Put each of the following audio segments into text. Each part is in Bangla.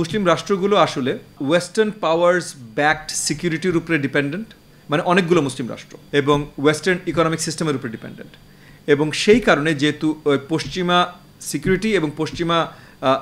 মুসলিম রাষ্ট্রগুলো আসলে ওয়েস্টার্ন পাওয়ার্স ব্যাকড সিকিউরিটির উপরে ডিপেন্ডেন্ট মানে অনেকগুলো মুসলিম রাষ্ট্র এবং ওয়েস্টার্ন ইকোনমিক সিস্টেমের উপরে ডিপেন্ডেন্ট এবং সেই কারণে যেহেতু পশ্চিমা সিকিউরিটি এবং পশ্চিমা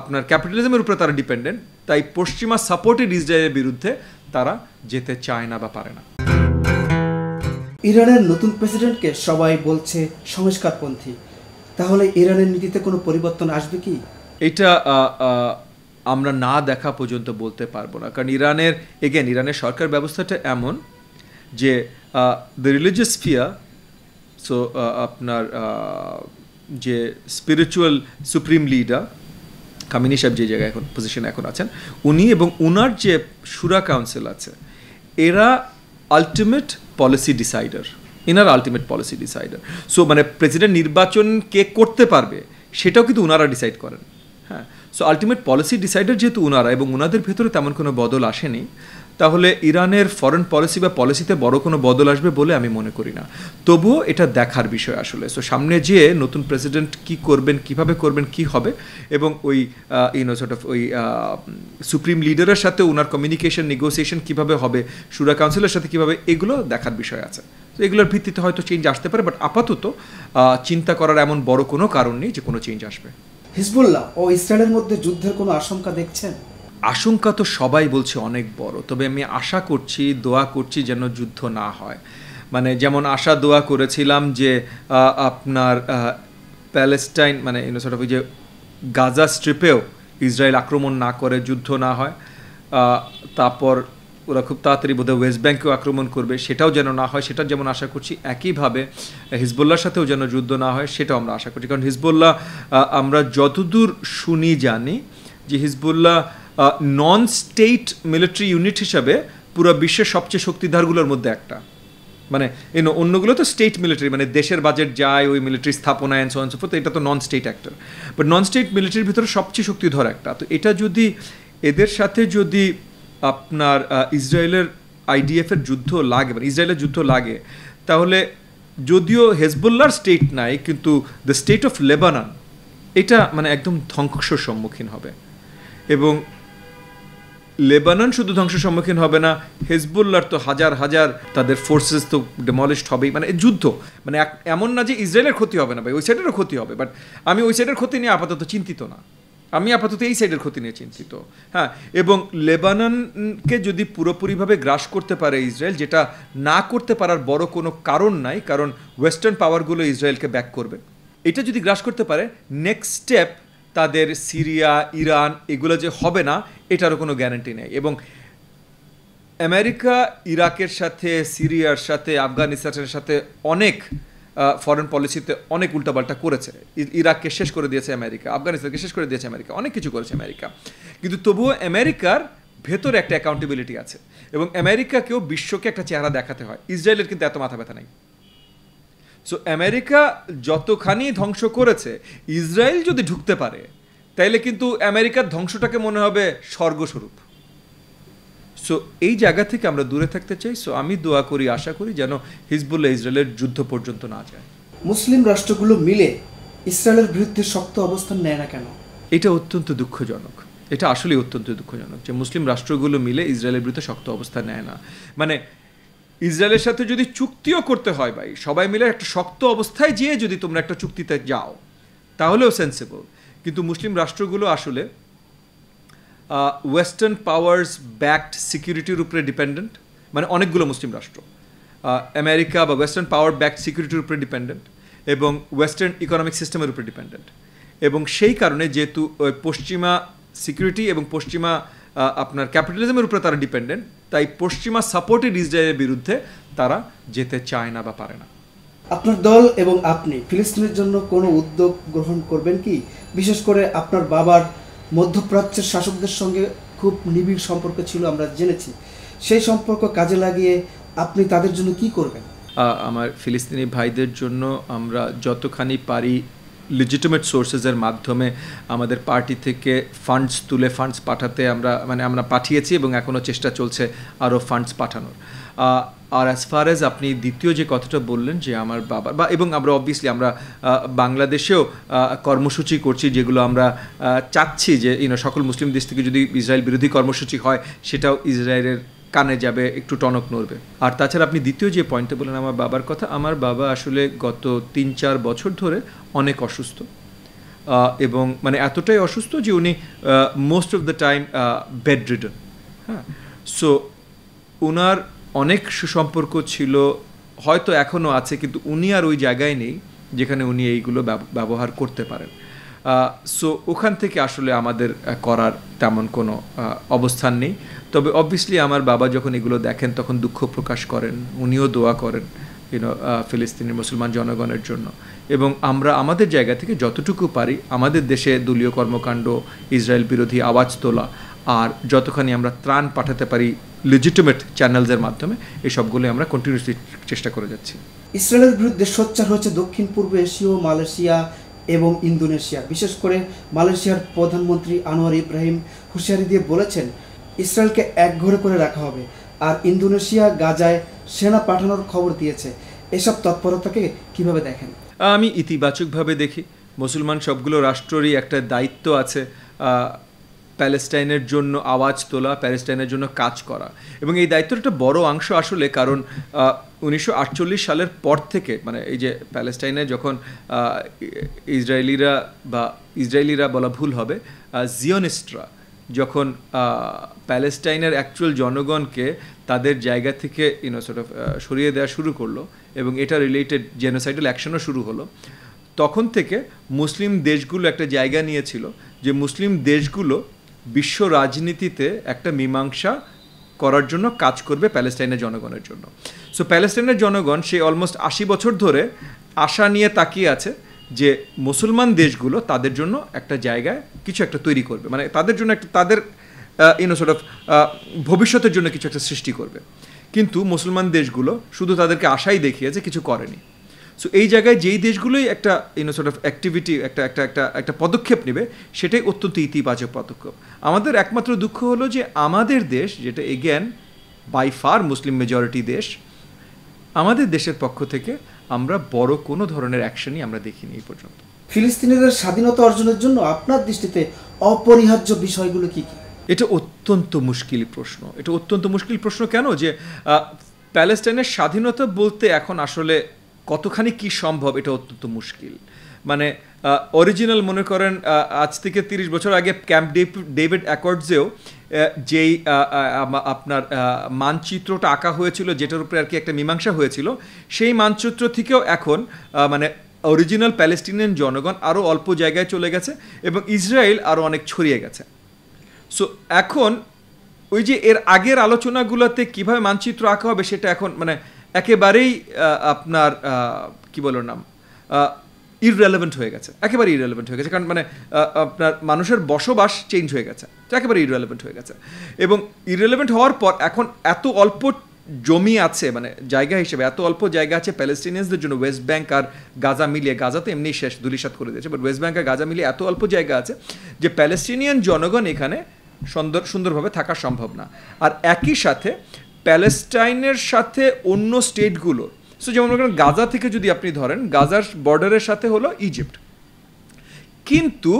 আপনার ক্যাপিটালিজমের উপরে তারা ডিপেন্ডেন্ট তাই পশ্চিমা সাপোর্টেড ইসরায়েলের বিরুদ্ধে তারা যেতে চায় না বা পারে না ইরানের নতুন প্রেসিডেন্টকে সবাই বলছে সংস্কারপন্থী তাহলে ইরানের নীতিতে কোনো পরিবর্তন আসবে কি এটা আমরা না দেখা পর্যন্ত বলতে পারবো না কারণ ইরানের এগেন ইরানের সরকার ব্যবস্থাটা এমন যে দ্য রিলিজিয়াস ফিয়া সো আপনার যে স্পিরিচুয়াল সুপ্রিম লিডার কামিনী সাহেব যে জায়গায় এখন পজিশনে এখন আছেন উনি এবং উনার যে সুরা কাউন্সিল আছে এরা আলটিমেট পলিসি ডিসাইডার ইনার আলটিমেট পলিসি ডিসাইডার সো মানে প্রেসিডেন্ট নির্বাচন কে করতে পারবে সেটাও কিন্তু উনারা ডিসাইড করেন হ্যাঁ সো আলটিমেট পলিসি ডিসাইডার যেহেতু ওনারা এবং ওনাদের ভেতরে তেমন কোনো বদল আসেনি তাহলে ইরানের ফরেন পলিসি বা পলিসিতে বড় কোনো বদল আসবে বলে আমি মনে করি না তবুও এটা দেখার বিষয় আসলে সো সামনে যেয়ে নতুন প্রেসিডেন্ট কি করবেন কিভাবে করবেন কি হবে এবং ওই ইউনো সর্ট অফ ওই সুপ্রিম লিডারের সাথে ওনার কমিউনিকেশন নেগোসিয়েশন কিভাবে হবে সুরা কাউন্সিলের সাথে কিভাবে এগুলো দেখার বিষয় আছে তো এগুলোর ভিত্তিতে হয়তো চেঞ্জ আসতে পারে বাট আপাতত চিন্তা করার এমন বড় কোনো কারণ নেই যে কোনো চেঞ্জ আসবে হিজবুল্লাহ ও ইসরায়েলের মধ্যে যুদ্ধের কোনো আশঙ্কা দেখছেন আশঙ্কা তো সবাই বলছে অনেক বড় তবে আমি আশা করছি দোয়া করছি যেন যুদ্ধ না হয় মানে যেমন আশা দোয়া করেছিলাম যে আপনার প্যালেস্টাইন মানে সর্ট অফ যে গাজা স্ট্রিপেও ইসরায়েল আক্রমণ না করে যুদ্ধ না হয় তারপর ওরা খুব তাড়াতাড়ি বোধহয় ওয়েস্ট ব্যাঙ্কেও আক্রমণ করবে সেটাও যেন না হয় সেটা যেমন আশা করছি একইভাবে হিজবুল্লার সাথেও যেন যুদ্ধ না হয় সেটাও আমরা আশা করছি কারণ হিজবুল্লাহ আমরা যতদূর শুনি জানি যে Hezbollah non state military unit হিসাবে পুরো বিশ্বের সবচেয়ে শক্তিধারগুলোর মধ্যে একটা মানে ইউনো অন্যগুলো তো স্টেট মিলিটারি মানে দেশের বাজেট যায় ওই মিলিটারি স্থাপনা অ্যান্ড সোয়ান সোফোর্থ এটা তো non state actor but non state মিলিটারির ভিতরে সবচেয়ে শক্তিধর একটা তো এটা যদি এদের সাথে যদি আপনার ইসরায়েলের আইডিএফের যুদ্ধ লাগে মানে ইসরায়েলের যুদ্ধ লাগে তাহলে যদিও হেজবুল্লার স্টেট নাই কিন্তু দ্য স্টেট অফ লেবানন এটা মানে একদম ধ্বংসর সম্মুখীন হবে এবং লেবানন শুধু ধ্বংসের সম্মুখীন হবে না হেজবুল্লার তো হাজার হাজার তাদের ফোর্সেস তো ডেমলিশড হবেই মানে যুদ্ধ মানে এমন না যে ইসরায়েলের ক্ষতি হবে না ভাই ওই সাইডেরও ক্ষতি হবে বাট আমি ওই সাইডের ক্ষতি নিয়ে আপাতত চিন্তিত না আমি আপাতত এই সাইডের ক্ষতি নিয়ে চিন্তিত হ্যাঁ এবং লেবাননকে যদি পুরোপুরিভাবে গ্রাস করতে পারে ইসরায়েল যেটা না করতে পারার বড় কোনো কারণ নাই কারণ ওয়েস্টার্ন পাওয়ারগুলো ইসরায়েলকে ব্যাক করবে এটা যদি গ্রাস করতে পারে নেক্সট স্টেপ তাদের সিরিয়া ইরান এগুলো যে হবে না এটারও কোনো গ্যারান্টি নেই এবং আমেরিকা ইরাকের সাথে সিরিয়ার সাথে আফগানিস্তানের সাথে অনেক ফরেন পলিসিতে অনেক উল্টাপাল্টা করেছে ইরাককে শেষ করে দিয়েছে আমেরিকা আফগানিস্তানকে শেষ করে দিয়েছে আমেরিকা অনেক কিছু করেছে আমেরিকা কিন্তু তবুও আমেরিকার ভেতরে একটা অ্যাকাউন্টেবিলিটি আছে এবং আমেরিকাকেও বিশ্বকে একটা চেহারা দেখাতে হয় ইসরায়েলের কিন্তু এত মাথা ব্যথা নেই সো আমেরিকা যতখানি ধ্বংস করেছে ইসরায়েল যদি ঢুকতে পারে তাইলে কিন্তু আমেরিকার ধ্বংসটাকে মনে হবে স্বর্গস্বরূপ সো এই জায়গা থেকে আমরা দূরে থাকতে চাই সো আমি দোয়া করি আশা করি যেন হিজবুল্লাহ ইসরায়েলের যুদ্ধ পর্যন্ত না যায় মুসলিম রাষ্ট্রগুলো মিলে ইসরায়েলের বিরুদ্ধে শক্ত অবস্থান নেয় না কেন এটা অত্যন্ত দুঃখজনক এটা আসলেই অত্যন্ত দুঃখজনক যে মুসলিম রাষ্ট্রগুলো মিলে ইসরায়েলের বিরুদ্ধে শক্ত অবস্থান নেয় না মানে ইসরায়েলের সাথে যদি চুক্তিও করতে হয় ভাই সবাই মিলে একটা শক্ত অবস্থায় যেয়ে যদি তোমরা একটা চুক্তিতে যাও তাহলেও সেন্সেবল কিন্তু মুসলিম রাষ্ট্রগুলো আসলে ওয়েস্টার্ন পাওয়ার্স ব্যাকড সিকিউরিটির উপরে ডিপেন্ডেন্ট মানে অনেকগুলো মুসলিম রাষ্ট্র আমেরিকা বা ওয়েস্টার্ন পাওয়ার ব্যাকড সিকিউরিটির উপরে ডিপেন্ডেন্ট এবং ওয়েস্টার্ন ইকোনমিক সিস্টেমের উপরে ডিপেন্ডেন্ট এবং সেই কারণে যেহেতু ওই পশ্চিমা সিকিউরিটি এবং পশ্চিমা আপনার ক্যাপিটালিজমের উপরে তারা ডিপেন্ডেন্ট তাই পশ্চিমা সাপোর্টেড ইসরায়েলের বিরুদ্ধে তারা যেতে চায় না বা পারে না আপনার দল এবং আপনি ফিলিস্তিনের জন্য কোনো উদ্যোগ গ্রহণ করবেন কি বিশেষ করে আপনার বাবার মধ্যপ্রাচ্যের শাসকদের সঙ্গে খুব নিবিড় সম্পর্ক ছিল আমরা জেনেছি সেই সম্পর্ক কাজে লাগিয়ে আপনি তাদের জন্য কি করবেন আমার ফিলিস্তিনি ভাইদের জন্য আমরা যতখানি পারি লিজিটিমেট সোর্সেসের মাধ্যমে আমাদের পার্টি থেকে ফান্ডস তুলে ফান্ডস পাঠাতে আমরা মানে আমরা পাঠিয়েছি এবং এখনও চেষ্টা চলছে আরও ফান্ডস পাঠানোর আর অ্যাজ ফার অ্যাজ আপনি দ্বিতীয় যে কথাটা বললেন যে আমার বাবা বা এবং আমরা অবভিয়াসলি আমরা বাংলাদেশেও কর্মসূচি করছি যেগুলো আমরা চাচ্ছি যে ইউনো সকল মুসলিম দেশ থেকে যদি ইসরায়েল বিরোধী কর্মসূচি হয় সেটাও ইসরায়েলের কানে যাবে একটু টনক নড়বে আর তাছাড়া আপনি দ্বিতীয় যে পয়েন্টে বলেন আমার বাবার কথা আমার বাবা আসলে গত তিন চার বছর ধরে অনেক অসুস্থ এবং মানে এতটাই অসুস্থ যে উনি most of the time bed ridden হ্যাঁ সো ওনার অনেক সুসম্পর্ক ছিল হয়তো এখনও আছে কিন্তু উনি আর ওই জায়গায় নেই যেখানে উনি এইগুলো ব্যবহার করতে পারেন সো ওখান থেকে আসলে আমাদের করার তেমন কোনো অবস্থান নেই তবে অবভিয়াসলি আমার বাবা যখন এগুলো দেখেন তখন দুঃখ প্রকাশ করেন উনিও দোয়া করেন ইউনো ফিলিস্তিনের মুসলমান জনগণের জন্য এবং আমরা আমাদের জায়গা থেকে যতটুকু পারি আমাদের দেশে দলীয় কর্মকাণ্ড ইসরায়েল বিরোধী আওয়াজ তোলা আর যতখানি আমরা ত্রাণ পাঠাতে পারি লিজিটিমেট চ্যানেলসের মাধ্যমে এসবগুলো আমরা কন্টিনিউসলি চেষ্টা করে যাচ্ছি ইসরায়েলের বিরুদ্ধে সোচ্চার হয়েছে দক্ষিণ পূর্ব এশীয় মালয়েশিয়া এবং ইন্দোনেশিয়া বিশেষ করে মালয়েশিয়ার প্রধানমন্ত্রী আনোয়ার ইব্রাহিম হুঁশিয়ারি দিয়ে বলেছেন ইসরায়েলকে একঘরে করে রাখা হবে আর ইন্দোনেশিয়া গাজায় সেনা পাঠানোর খবর দিয়েছে এসব তৎপরতাকে কিভাবে দেখেন আমি ইতিবাচকভাবে দেখি মুসলমান সবগুলো রাষ্ট্রেরই একটা দায়িত্ব আছে প্যালেস্টাইনের জন্য আওয়াজ তোলা প্যালেস্টাইনের জন্য কাজ করা এবং এই দায়িত্বের একটা বড় অংশ আসলে কারণ উনিশশো সালের পর থেকে মানে এই যে প্যালেস্টাইনে যখন ইসরায়েলিরা বা ইসরায়েলিরা বলা ভুল হবে জিওনিস্টরা যখন প্যালেস্টাইনের অ্যাকচুয়াল জনগণকে তাদের জায়গা থেকে ইউনো সর্ট অফ সরিয়ে দেওয়া শুরু করলো এবং এটা রিলেটেড জেনোসাইডাল অ্যাকশনও শুরু হলো তখন থেকে মুসলিম দেশগুলো একটা জায়গা নিয়েছিল যে মুসলিম দেশগুলো বিশ্ব রাজনীতিতে একটা মীমাংসা করার জন্য কাজ করবে প্যালেস্টাইনের জনগণের জন্য সো প্যালেস্টাইনের জনগণ সেই অলমোস্ট আশি বছর ধরে আশা নিয়ে তাকিয়ে আছে যে মুসলমান দেশগুলো তাদের জন্য একটা জায়গায় কিছু একটা তৈরি করবে মানে তাদের জন্য একটা তাদের ইউনো সর্ট অফ ভবিষ্যতের জন্য কিছু একটা সৃষ্টি করবে কিন্তু মুসলমান দেশগুলো শুধু তাদেরকে আশাই দেখিয়েছে কিছু করেনি সো এই জায়গায় যেই দেশগুলোই একটা ইউনো সর্ট অফ অ্যাক্টিভিটি একটা একটা একটা একটা পদক্ষেপ নেবে সেটাই অত্যন্ত ইতিবাচক পদক্ষেপ আমাদের একমাত্র দুঃখ হলো যে আমাদের দেশ যেটা again by far Muslim majority দেশ আমাদের দেশের পক্ষ থেকে আমরা বড় কোনো ধরনের অ্যাকশনই আমরা দেখিনি এই পর্যন্ত ফিলিস্তিনিদের স্বাধীনতা অর্জনের জন্য আপনার দৃষ্টিতে অপরিহার্য বিষয়গুলো কি কি এটা অত্যন্ত মুশকিল প্রশ্ন এটা অত্যন্ত মুশকিল প্রশ্ন কেন যে প্যালেস্টাইনের স্বাধীনতা বলতে এখন আসলে কতখানি কি সম্ভব এটা অত্যন্ত মুশকিল মানে অরিজিনাল মনে করেন আজ থেকে তিরিশ বছর আগে ক্যাম্প ডেভিড অ্যাকর্ডসেও যেই আপনার মানচিত্রটা আঁকা হয়েছিল যেটার উপরে আর কি একটা মীমাংসা হয়েছিল সেই মানচিত্র থেকেও এখন মানে অরিজিনাল প্যালেস্টিনিয়ান জনগণ আরও অল্প জায়গায় চলে গেছে এবং ইসরায়েল আরও অনেক ছড়িয়ে গেছে সো এখন ওই যে এর আগের আলোচনাগুলোতে কীভাবে মানচিত্র আঁকা হবে সেটা এখন মানে একেবারেই আপনার কি বলো নাম ইরেলেভেন্ট হয়ে গেছে একেবারে ইরেলেভেন্ট হয়ে গেছে কারণ মানে আপনার মানুষের বসবাস চেঞ্জ হয়ে গেছে তো একেবারে ইরেলেভেন্ট হয়ে গেছে এবং ইররেলেভেন্ট হওয়ার পর এখন এত অল্প জমি আছে মানে জায়গা হিসেবে এত অল্প জায়গা আছে প্যালেস্টিনিয়ানদের জন্য ওয়েস্ট ব্যাঙ্ক আর গাজা মিলিয়ে গাজাতে তো এমনি শেষ দুলিশাত করে দিয়েছে বাট ওয়েস্ট ব্যাঙ্ক আর গাজা মিলিয়ে এত অল্প জায়গা আছে যে প্যালেস্টিনিয়ান জনগণ এখানে সুন্দর সুন্দরভাবে থাকা সম্ভব না আর একই সাথে প্যালেস্টাইনের সাথে অন্য স্টেটগুলো সো যেমন মনে গাজা থেকে যদি আপনি ধরেন গাজার বর্ডারের সাথে হলো ইজিপ্ট কিন্তু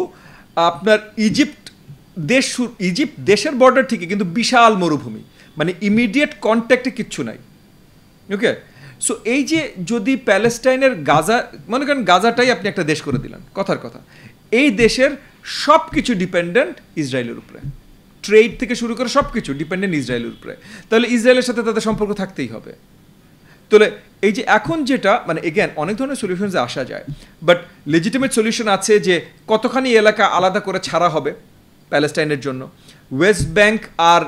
আপনার ইজিপ্ট দেশ ইজিপ্ট দেশের বর্ডার ঠিকই কিন্তু বিশাল মরুভূমি মানে ইমিডিয়েট কন্ট্যাক্টে কিচ্ছু নাই ওকে সো এই যে যদি প্যালেস্টাইনের গাজা মনে করেন গাজাটাই আপনি একটা দেশ করে দিলেন কথার কথা এই দেশের সব কিছু ডিপেন্ডেন্ট ইসরায়েলের উপরে ট্রেড থেকে শুরু করে সব কিছু ডিপেন্ডেন্ট ইসরায়েলের উপরে তাহলে ইসরায়েলের সাথে তাদের সম্পর্ক থাকতেই হবে তাহলে এই যে এখন যেটা মানে এগেন অনেক ধরনের সলিউশনসে আসা যায় বাট লেজিটিমেট সলিউশন আছে যে কতখানি এলাকা আলাদা করে ছাড়া হবে প্যালেস্টাইনের জন্য ওয়েস্ট ব্যাংক আর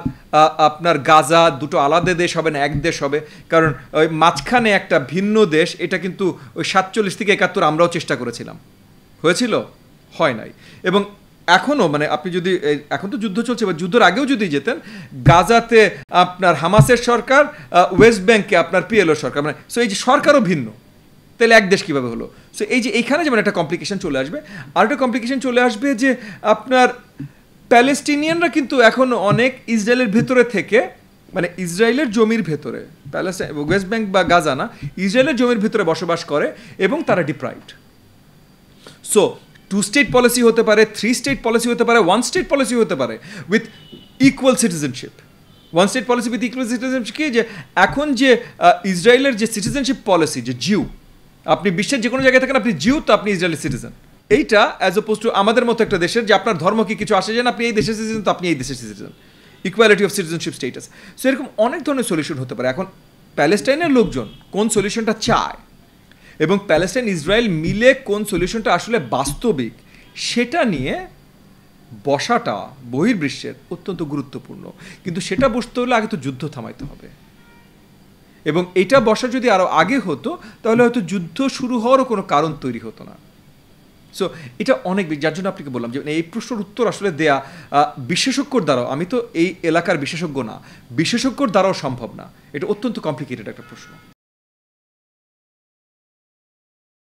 আপনার গাজা দুটো আলাদা দেশ হবে না এক দেশ হবে কারণ ওই মাঝখানে একটা ভিন্ন দেশ এটা কিন্তু ওই সাতচল্লিশ থেকে একাত্তর আমরাও চেষ্টা করেছিলাম হয়েছিল হয় নাই এবং এখনও মানে আপনি যদি এখন তো যুদ্ধ চলছে বা যুদ্ধের আগেও যদি যেতেন গাজাতে আপনার হামাসের সরকার ওয়েস্ট ব্যাংকে আপনার পিএলও সরকার মানে সো এই যে সরকারও ভিন্ন তাহলে এক দেশ কীভাবে হলো সো এই যে এইখানে যেমন একটা কমপ্লিকেশন চলে আসবে আর একটা কমপ্লিকেশন চলে আসবে যে আপনার প্যালেস্টিনিয়ানরা কিন্তু এখন অনেক ইসরায়েলের ভেতরে থেকে মানে ইসরায়েলের জমির ভেতরে প্যালেস্টাইন ওয়েস্ট ব্যাংক বা গাজা না ইসরায়েলের জমির ভেতরে বসবাস করে এবং তারা deprived so two state policy হতে পারে থ্রি স্টেট পলিসি হতে পারে ওয়ান স্টেট পলিসি হতে পারে with equal citizenship one state policy with equal citizenship কি যে এখন যে ইসরায়েলের যে সিটিজেনশিপ পলিসি যে জিউ আপনি বিশ্বের যে কোনো জায়গায় থাকেন আপনি জিউ তো আপনি ইসরায়েলের সিটিজেন এইটা অ্যাজ অপোজ টু আমাদের মতো একটা দেশের যে আপনার ধর্ম কি কিছু আসে যেন আপনি এই দেশের সিটিজেন তো আপনি এই দেশের citizen equality of citizenship status so এরকম অনেক ধরনের সলিউশন হতে পারে এখন প্যালেস্টাইনের লোকজন কোন সলিউশনটা চায় এবং প্যালেস্টাইন ইসরায়েল মিলে কোন সলিউশনটা আসলে বাস্তবিক সেটা নিয়ে বসাটা বহির্বিশ্বের অত্যন্ত গুরুত্বপূর্ণ কিন্তু সেটা বসতে হলে আগে তো যুদ্ধ থামাইতে হবে এবং এটা বসা যদি আরও আগে হতো তাহলে হয়তো যুদ্ধ শুরু হওয়ারও কোনো কারণ তৈরি হতো না সো এটা অনেক যার জন্য আপনাকে বললাম যে এই প্রশ্নের উত্তর আসলে দেয়া বিশেষজ্ঞর দ্বারাও আমি তো এই এলাকার বিশেষজ্ঞ না বিশেষজ্ঞর দ্বারাও সম্ভব না এটা অত্যন্ত কমপ্লিকেটেড একটা প্রশ্ন